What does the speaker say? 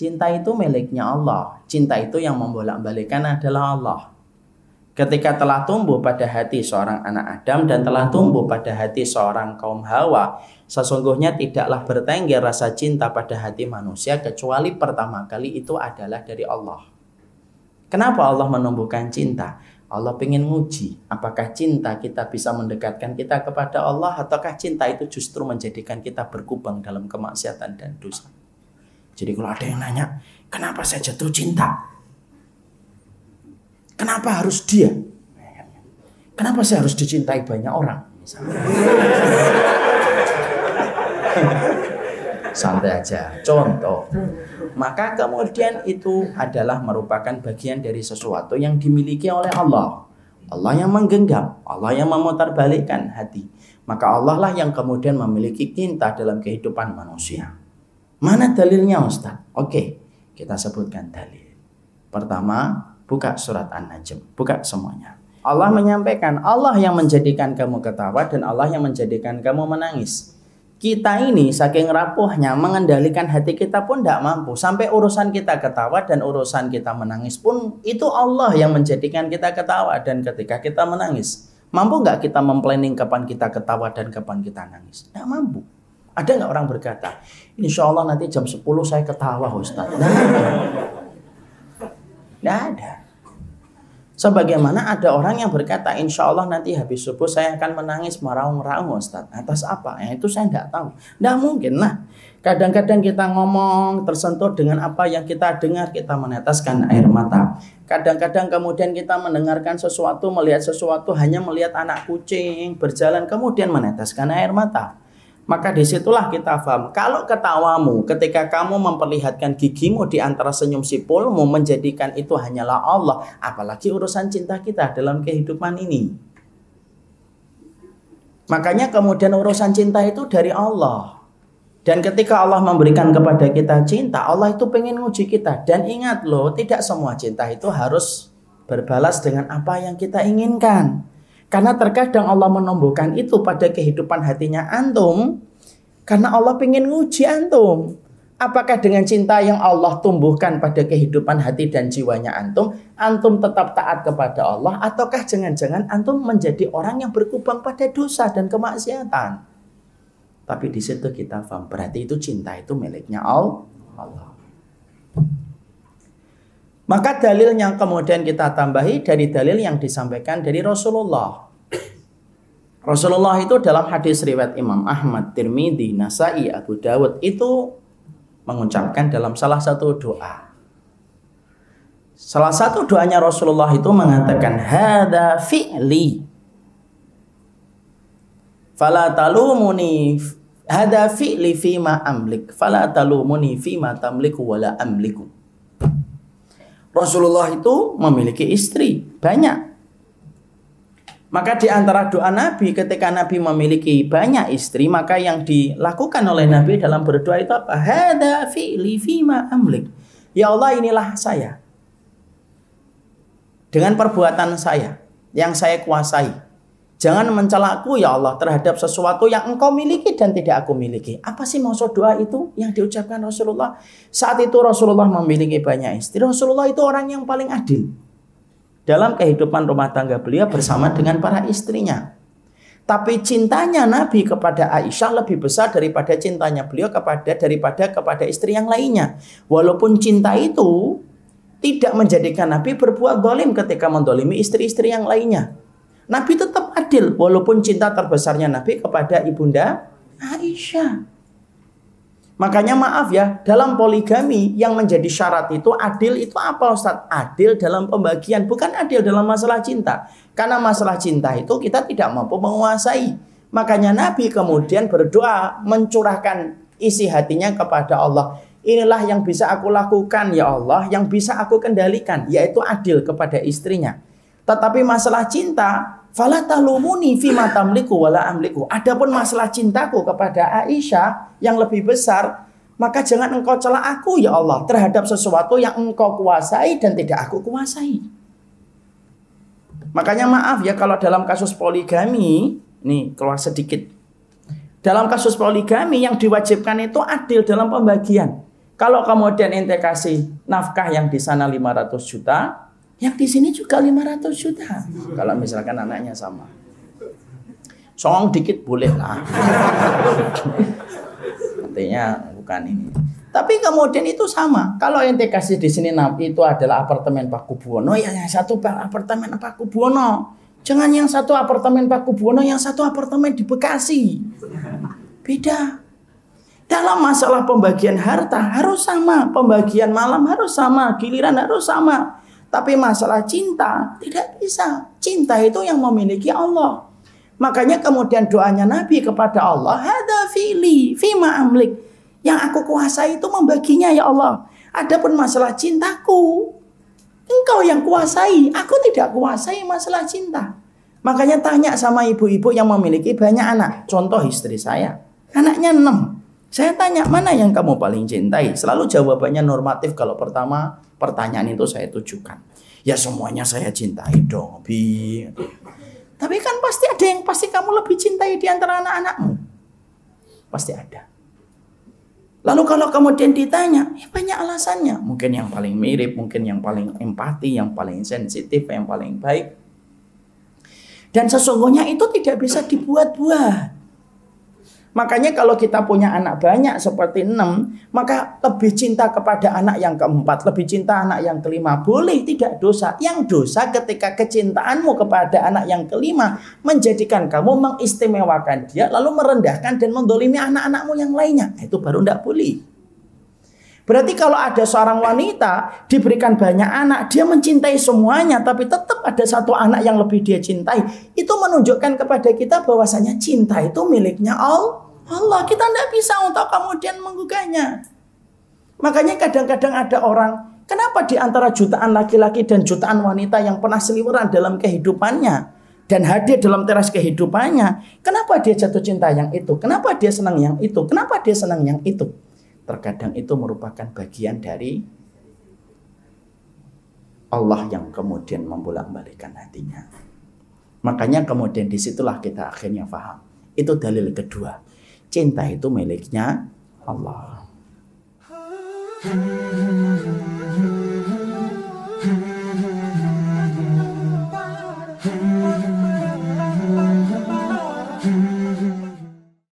Cinta itu miliknya Allah. Cinta itu yang membolak-balikkan adalah Allah. Ketika telah tumbuh pada hati seorang anak Adam dan telah tumbuh pada hati seorang kaum Hawa, sesungguhnya tidaklah bertengger rasa cinta pada hati manusia kecuali pertama kali itu adalah dari Allah. Kenapa Allah menumbuhkan cinta? Allah ingin menguji apakah cinta kita bisa mendekatkan kita kepada Allah ataukah cinta itu justru menjadikan kita berkubang dalam kemaksiatan dan dosa. Jadi kalau ada yang nanya, kenapa saya jatuh cinta? Kenapa harus dia? Kenapa saya harus dicintai banyak orang? Santai aja. Contoh. Maka kemudian itu adalah merupakan bagian dari sesuatu yang dimiliki oleh Allah. Allah yang menggenggam, Allah yang memutarbalikkan hati. Maka Allah lah yang kemudian memiliki cinta dalam kehidupan manusia. Mana dalilnya Ustaz? Oke, kita sebutkan dalil. Pertama, buka surat An-Najm, buka semuanya. Allah menyampaikan, Allah yang menjadikan kamu ketawa dan Allah yang menjadikan kamu menangis. Kita ini saking rapuhnya mengendalikan hati kita pun tidak mampu. Sampai urusan kita ketawa dan urusan kita menangis pun itu Allah yang menjadikan kita ketawa dan ketika kita menangis. Mampu nggak kita memplanning kapan kita ketawa dan kapan kita nangis? Tidak mampu. Ada nggak orang berkata, insya Allah nanti jam 10 saya ketawa Ustaz. ada. nggak ada. Sebagaimana ada orang yang berkata, insya Allah nanti habis subuh saya akan menangis meraung-raung Ustaz. Atas apa? Ya, itu saya nggak tahu. Nggak mungkin lah. Kadang-kadang kita ngomong tersentuh dengan apa yang kita dengar, kita meneteskan air mata. Kadang-kadang kemudian kita mendengarkan sesuatu, melihat sesuatu, hanya melihat anak kucing berjalan, kemudian meneteskan air mata. Maka disitulah kita paham. Kalau ketawamu ketika kamu memperlihatkan gigimu di antara senyum sipulmu menjadikan itu hanyalah Allah. Apalagi urusan cinta kita dalam kehidupan ini. Makanya kemudian urusan cinta itu dari Allah. Dan ketika Allah memberikan kepada kita cinta, Allah itu pengen nguji kita. Dan ingat loh, tidak semua cinta itu harus berbalas dengan apa yang kita inginkan. Karena terkadang Allah menumbuhkan itu pada kehidupan hatinya antum karena Allah ingin nguji antum. Apakah dengan cinta yang Allah tumbuhkan pada kehidupan hati dan jiwanya antum, antum tetap taat kepada Allah ataukah jangan-jangan antum menjadi orang yang berkubang pada dosa dan kemaksiatan? Tapi di situ kita paham berarti itu cinta itu miliknya Allah. Maka dalil yang kemudian kita tambahi dari dalil yang disampaikan dari Rasulullah. Rasulullah itu dalam hadis riwayat Imam Ahmad, Tirmidzi, Nasai, Abu Dawud itu mengucapkan dalam salah satu doa. Salah satu doanya Rasulullah itu mengatakan hada fi'li. Fala talumuni hada fi'li fima amlik. Fala talumuni fima tamliku wala amliku. Rasulullah itu memiliki istri banyak. Maka di antara doa Nabi ketika Nabi memiliki banyak istri, maka yang dilakukan oleh Nabi dalam berdoa itu apa? Hada fi'li fima amlik. Ya Allah inilah saya. Dengan perbuatan saya yang saya kuasai. Jangan mencelaku ya Allah terhadap sesuatu yang engkau miliki dan tidak aku miliki. Apa sih maksud doa itu yang diucapkan Rasulullah? Saat itu Rasulullah memiliki banyak istri. Rasulullah itu orang yang paling adil. Dalam kehidupan rumah tangga beliau bersama dengan para istrinya. Tapi cintanya Nabi kepada Aisyah lebih besar daripada cintanya beliau kepada daripada kepada istri yang lainnya. Walaupun cinta itu tidak menjadikan Nabi berbuat dolim ketika mendolimi istri-istri yang lainnya. Nabi tetap adil walaupun cinta terbesarnya Nabi kepada ibunda Aisyah. Makanya maaf ya, dalam poligami yang menjadi syarat itu adil itu apa Ustaz? Adil dalam pembagian, bukan adil dalam masalah cinta. Karena masalah cinta itu kita tidak mampu menguasai. Makanya Nabi kemudian berdoa mencurahkan isi hatinya kepada Allah. Inilah yang bisa aku lakukan ya Allah, yang bisa aku kendalikan yaitu adil kepada istrinya. Tetapi masalah cinta Fala talumuni fima tamliku wala amliku. Adapun masalah cintaku kepada Aisyah yang lebih besar, maka jangan engkau cela aku ya Allah terhadap sesuatu yang engkau kuasai dan tidak aku kuasai. Makanya maaf ya kalau dalam kasus poligami, nih keluar sedikit. Dalam kasus poligami yang diwajibkan itu adil dalam pembagian. Kalau kemudian ente kasih nafkah yang di sana 500 juta, yang di sini juga 500 juta. Kalau misalkan anaknya sama. Song dikit boleh lah. Artinya bukan ini. Tapi kemudian itu sama. Kalau yang dikasih di sini itu adalah apartemen Pak Kubuwono, ya yang satu apartemen Pak Kubuwono. Jangan yang satu apartemen Pak Kubuwono, yang satu apartemen di Bekasi. Beda. Dalam masalah pembagian harta harus sama, pembagian malam harus sama, giliran harus sama. Tapi masalah cinta tidak bisa. Cinta itu yang memiliki Allah. Makanya kemudian doanya Nabi kepada Allah, "Hada fili fima amlik." Yang aku kuasai itu membaginya ya Allah. Adapun masalah cintaku, engkau yang kuasai, aku tidak kuasai masalah cinta. Makanya tanya sama ibu-ibu yang memiliki banyak anak. Contoh istri saya, anaknya 6. Saya tanya mana yang kamu paling cintai? Selalu jawabannya normatif kalau pertama pertanyaan itu saya tujukan. Ya semuanya saya cintai dong, Bi. Tapi kan pasti ada yang pasti kamu lebih cintai di antara anak-anakmu. Pasti ada. Lalu kalau kemudian ditanya, ya banyak alasannya. Mungkin yang paling mirip, mungkin yang paling empati, yang paling sensitif, yang paling baik. Dan sesungguhnya itu tidak bisa dibuat-buat. Makanya kalau kita punya anak banyak seperti enam, maka lebih cinta kepada anak yang keempat, lebih cinta anak yang kelima. Boleh tidak dosa. Yang dosa ketika kecintaanmu kepada anak yang kelima menjadikan kamu mengistimewakan dia, lalu merendahkan dan mendolimi anak-anakmu yang lainnya. Nah, itu baru tidak boleh. Berarti kalau ada seorang wanita diberikan banyak anak, dia mencintai semuanya, tapi tetap ada satu anak yang lebih dia cintai. Itu menunjukkan kepada kita bahwasanya cinta itu miliknya Allah. kita tidak bisa untuk kemudian menggugahnya. Makanya kadang-kadang ada orang, kenapa di antara jutaan laki-laki dan jutaan wanita yang pernah seliweran dalam kehidupannya, dan hadir dalam teras kehidupannya. Kenapa dia jatuh cinta yang itu? Kenapa dia senang yang itu? Kenapa dia senang yang itu? terkadang itu merupakan bagian dari Allah yang kemudian membolak balikan hatinya. Makanya kemudian disitulah kita akhirnya faham. Itu dalil kedua. Cinta itu miliknya Allah.